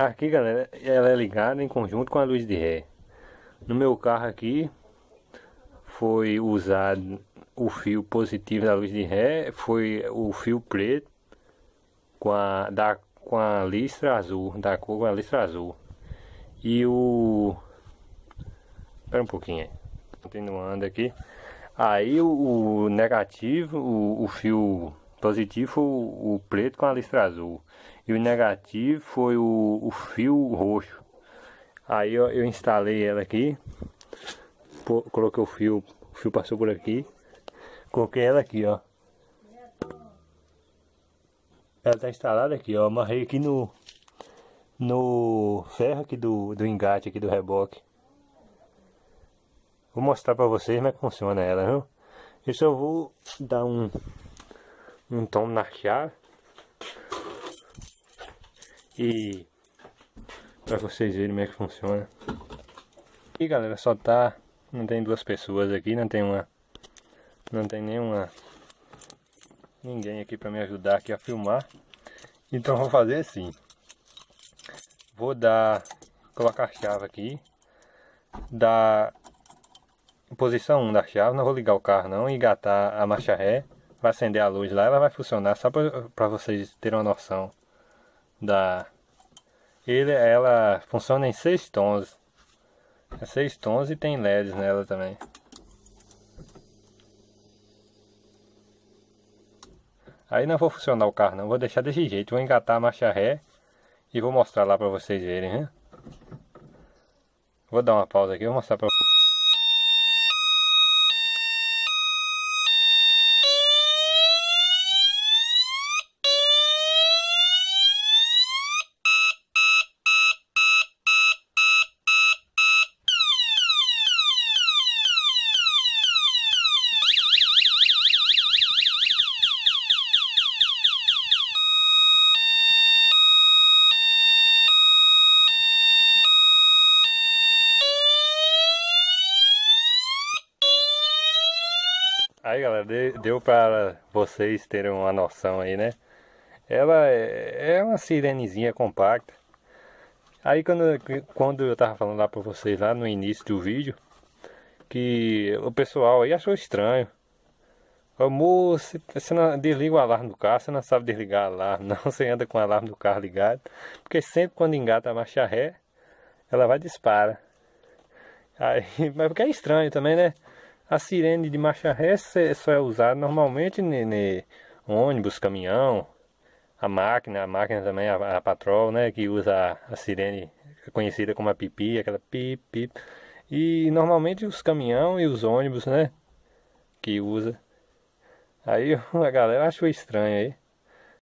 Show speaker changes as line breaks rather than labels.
Tá aqui, galera, ela é ligada em conjunto com a luz de ré. No meu carro aqui, foi usado o fio positivo da luz de ré, foi o fio preto com a, da, com a listra azul, da cor com a listra azul. E o... Espera um pouquinho Continuando aqui. Aí o, o negativo, o, o fio positivo foi o, preto com a listra azul. E o negativo foi o, o fio roxo. Aí eu, eu instalei ela aqui. Pô, coloquei o fio. O fio passou por aqui. Coloquei ela aqui, ó. Ela tá instalada aqui, ó. Amarrei aqui no, no ferro aqui do, do engate aqui do reboque. Vou mostrar para vocês como é que funciona ela, viu? Eu só vou dar um um tom na chave E para vocês verem como é que funciona. E galera, só tá, não tem duas pessoas aqui, não tem uma não tem nenhuma ninguém aqui para me ajudar aqui a filmar. Então vou fazer assim. Vou dar colocar a chave aqui da posição 1 da chave, não vou ligar o carro não, engatar a marcha ré vai acender a luz lá, ela vai funcionar só para vocês terem uma noção da ele ela funciona em 6 tons. É 6 tons e tem LEDs nela também. Aí não vou funcionar o carro não, vou deixar desse jeito, vou engatar a marcha ré e vou mostrar lá para vocês verem, né? Vou dar uma pausa aqui, vou mostrar para Aí galera, deu para vocês terem uma noção aí, né? Ela é, é uma sirenezinha compacta. Aí quando, quando eu tava falando lá para vocês lá no início do vídeo, que o pessoal aí achou estranho. Amor, você não desliga o alarme do carro, você não sabe desligar o alarme, não. Você anda com o alarme do carro ligado. Porque sempre quando engata a marcha ré, ela vai dispara. Aí, mas porque é estranho também, né? A sirene de marcha ré só é usada normalmente em ônibus, caminhão, a máquina, a máquina também, a, a patrol, né, que usa a, a sirene conhecida como a pipi, aquela pip, pip. E normalmente os caminhão e os ônibus, né, que usa. Aí a galera achou estranho aí.